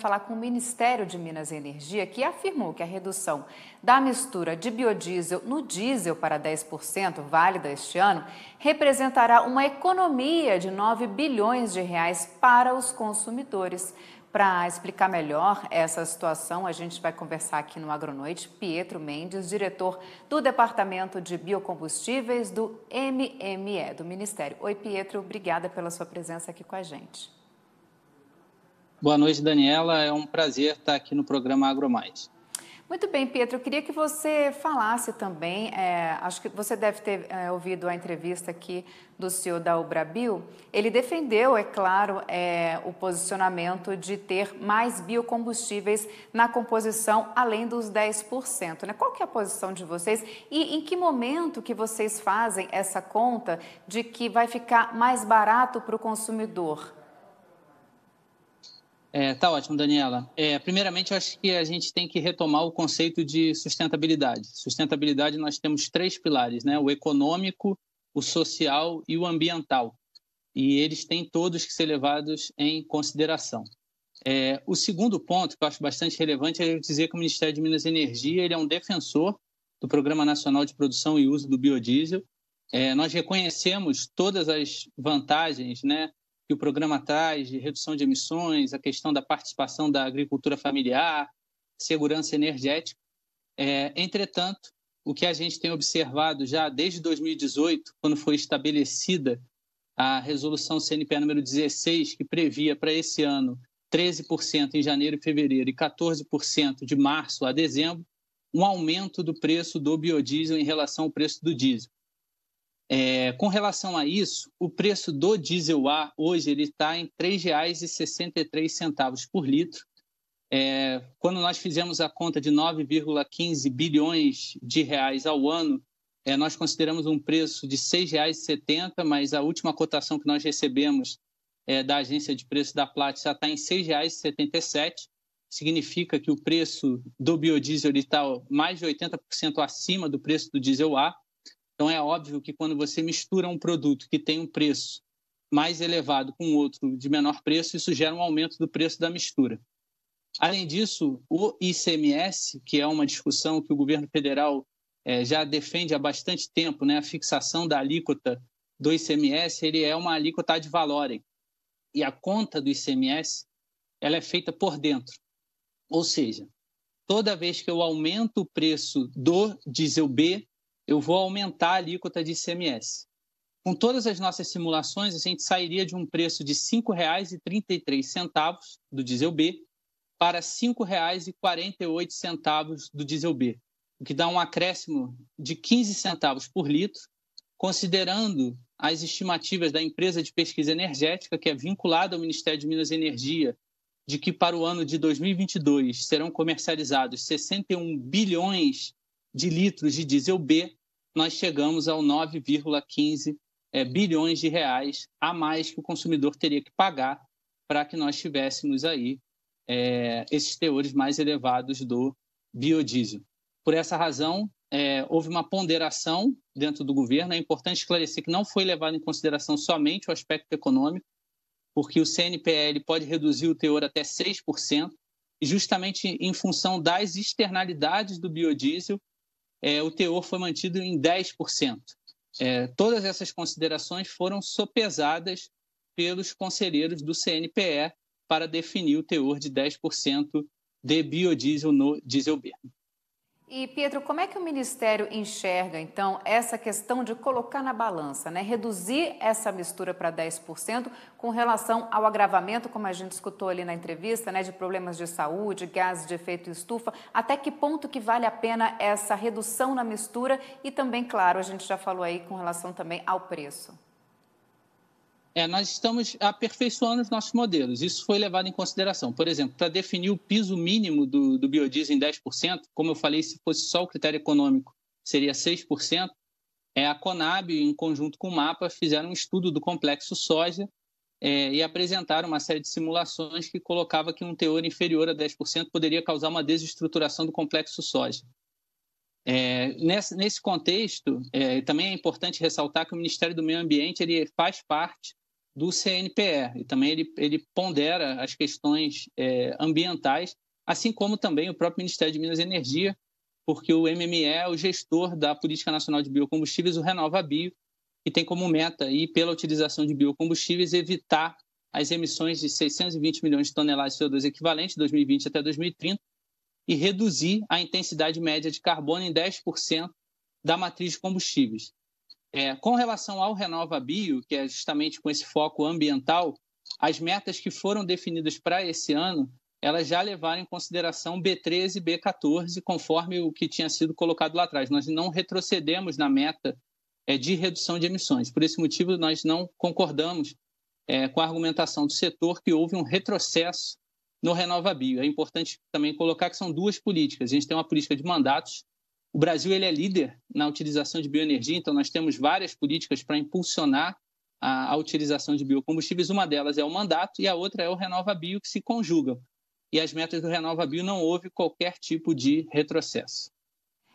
falar com o Ministério de Minas e Energia, que afirmou que a redução da mistura de biodiesel no diesel para 10%, válida este ano, representará uma economia de 9 bilhões de reais para os consumidores. Para explicar melhor essa situação, a gente vai conversar aqui no Agronoite Pietro Mendes, diretor do Departamento de Biocombustíveis do MME, do Ministério. Oi, Pietro, obrigada pela sua presença aqui com a gente. Boa noite, Daniela. É um prazer estar aqui no programa Agro Mais. Muito bem, Pedro, Eu queria que você falasse também. É, acho que você deve ter é, ouvido a entrevista aqui do CEO da Ubrabil. Ele defendeu, é claro, é, o posicionamento de ter mais biocombustíveis na composição, além dos 10%. Né? Qual que é a posição de vocês e em que momento que vocês fazem essa conta de que vai ficar mais barato para o consumidor? É, tá ótimo, Daniela. É, primeiramente, acho que a gente tem que retomar o conceito de sustentabilidade. Sustentabilidade, nós temos três pilares, né? O econômico, o social e o ambiental. E eles têm todos que ser levados em consideração. É, o segundo ponto, que eu acho bastante relevante, é dizer que o Ministério de Minas e Energia ele é um defensor do Programa Nacional de Produção e Uso do Biodiesel. É, nós reconhecemos todas as vantagens, né? que o programa traz de redução de emissões, a questão da participação da agricultura familiar, segurança energética. É, entretanto, o que a gente tem observado já desde 2018, quando foi estabelecida a resolução CNPE número 16, que previa para esse ano 13% em janeiro e fevereiro e 14% de março a dezembro, um aumento do preço do biodiesel em relação ao preço do diesel. É, com relação a isso, o preço do diesel A hoje ele está em R$ 3,63 por litro. É, quando nós fizemos a conta de 9,15 bilhões de reais ao ano, é, nós consideramos um preço de R$ 6,70, mas a última cotação que nós recebemos é, da agência de preço da Platts já está em R$ 6,77. Significa que o preço do biodiesel está mais de 80% acima do preço do diesel A. Então, é óbvio que quando você mistura um produto que tem um preço mais elevado com outro de menor preço, isso gera um aumento do preço da mistura. Além disso, o ICMS, que é uma discussão que o governo federal é, já defende há bastante tempo, né, a fixação da alíquota do ICMS, ele é uma alíquota ad valorem. E a conta do ICMS ela é feita por dentro. Ou seja, toda vez que eu aumento o preço do diesel B, eu vou aumentar a alíquota de ICMS. Com todas as nossas simulações, a gente sairia de um preço de R$ 5,33 do diesel B para R$ 5,48 do diesel B, o que dá um acréscimo de 15 centavos por litro, considerando as estimativas da empresa de pesquisa energética, que é vinculada ao Ministério de Minas e Energia, de que para o ano de 2022 serão comercializados 61 bilhões de litros de diesel B nós chegamos ao 9,15 é, eh, bilhões de reais a mais que o consumidor teria que pagar para que nós tivéssemos aí é, esses teores mais elevados do biodiesel. Por essa razão, é, houve uma ponderação dentro do governo. É importante esclarecer que não foi levado em consideração somente o aspecto econômico, porque o CNPL pode reduzir o teor até 6%, justamente em função das externalidades do biodiesel é, o teor foi mantido em 10%. É, todas essas considerações foram sopesadas pelos conselheiros do CNPE para definir o teor de 10% de biodiesel no diesel B. E Pedro, como é que o Ministério enxerga, então, essa questão de colocar na balança, né? reduzir essa mistura para 10% com relação ao agravamento, como a gente escutou ali na entrevista, né? de problemas de saúde, gases de efeito estufa, até que ponto que vale a pena essa redução na mistura e também, claro, a gente já falou aí com relação também ao preço. É, nós estamos aperfeiçoando os nossos modelos. Isso foi levado em consideração. Por exemplo, para definir o piso mínimo do, do biodiesel em 10%, como eu falei, se fosse só o critério econômico, seria 6%. É, a Conab, em conjunto com o MAPA, fizeram um estudo do complexo soja é, e apresentaram uma série de simulações que colocava que um teor inferior a 10% poderia causar uma desestruturação do complexo soja. É, nesse, nesse, contexto, é, também é importante ressaltar que o Ministério do Meio Ambiente ele faz parte do CNPE. E também ele, ele pondera as questões é, ambientais, assim como também o próprio Ministério de Minas e Energia, porque o MME é o gestor da Política Nacional de Biocombustíveis, o Renova Bio, que tem como meta, e pela utilização de biocombustíveis, evitar as emissões de 620 milhões de toneladas de CO2 equivalente de 2020 até 2030 e reduzir a intensidade média de carbono em 10% da matriz de combustíveis. É, com relação ao Renova Bio, que é justamente com esse foco ambiental, as metas que foram definidas para esse ano, elas já levaram em consideração B13 e B14, conforme o que tinha sido colocado lá atrás. Nós não retrocedemos na meta é, de redução de emissões. Por esse motivo, nós não concordamos é, com a argumentação do setor que houve um retrocesso no Renova Bio. É importante também colocar que são duas políticas. A gente tem uma política de mandatos o Brasil ele é líder na utilização de bioenergia, então nós temos várias políticas para impulsionar a, a, utilização de biocombustíveis. Uma delas é o mandato e a outra é o Renova Bio, que se conjugam. E as metas do Renova Bio não houve qualquer tipo de retrocesso.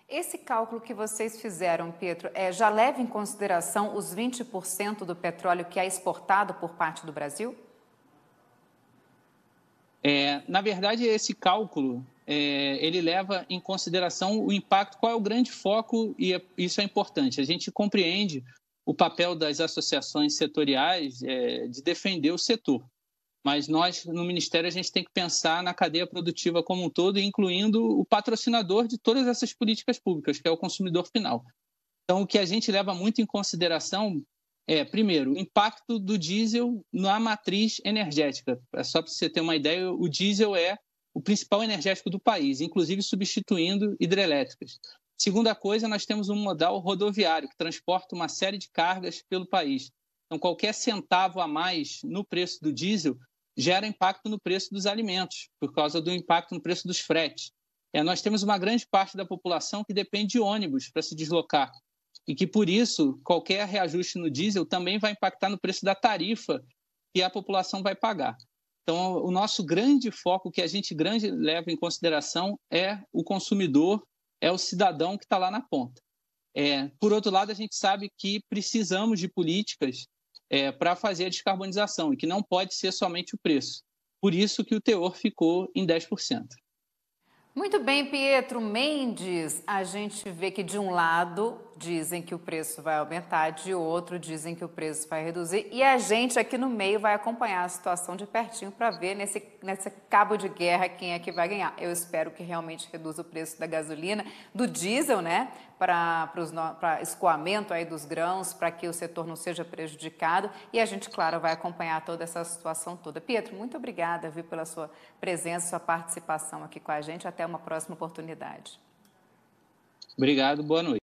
Esse cálculo que vocês fizeram, Pedro, é, já leva em consideração os 20% do petróleo que é exportado por parte do Brasil? É, na verdade, esse cálculo é, ele leva em consideração o impacto, qual é o grande foco, e é, isso é importante. A gente compreende o papel das associações setoriais é, de defender o setor, mas nós, no Ministério, a gente tem que pensar na cadeia produtiva como um todo, incluindo o patrocinador de todas essas políticas públicas, que é o consumidor final. Então, o que a gente leva muito em consideração é, primeiro, o impacto do diesel na matriz energética. É Só para você ter uma ideia, o diesel é o principal energético do país, inclusive substituindo hidrelétricas. Segunda coisa, nós temos um modal rodoviário que transporta uma série de cargas pelo país. Então, qualquer centavo a mais no preço do diesel gera impacto no preço dos alimentos, por causa do impacto no preço dos fretes. É, nós temos uma grande parte da população que depende de ônibus para se deslocar e que, por isso, qualquer reajuste no diesel também vai impactar no preço da tarifa que a população vai pagar. Então, o nosso grande foco, que a gente grande leva em consideração, é o consumidor, é o cidadão que está lá na ponta. É, por outro lado, a gente sabe que precisamos de políticas é, para fazer a descarbonização e que não pode ser somente o preço. Por isso que o teor ficou em 10%. Muito bem, Pietro Mendes. A gente vê que, de um lado, dizem que o preço vai aumentar, de outro dizem que o preço vai reduzir. E a gente aqui no meio vai acompanhar a situação de pertinho para ver nesse, nesse cabo de guerra quem é que vai ganhar. Eu espero que realmente reduza o preço da gasolina, do diesel, né? Para escoamento aí dos grãos, para que o setor não seja prejudicado. E a gente, claro, vai acompanhar toda essa situação toda. Pietro, muito obrigada, viu, pela sua presença, sua participação aqui com a gente. Até uma próxima oportunidade. Obrigado, boa noite.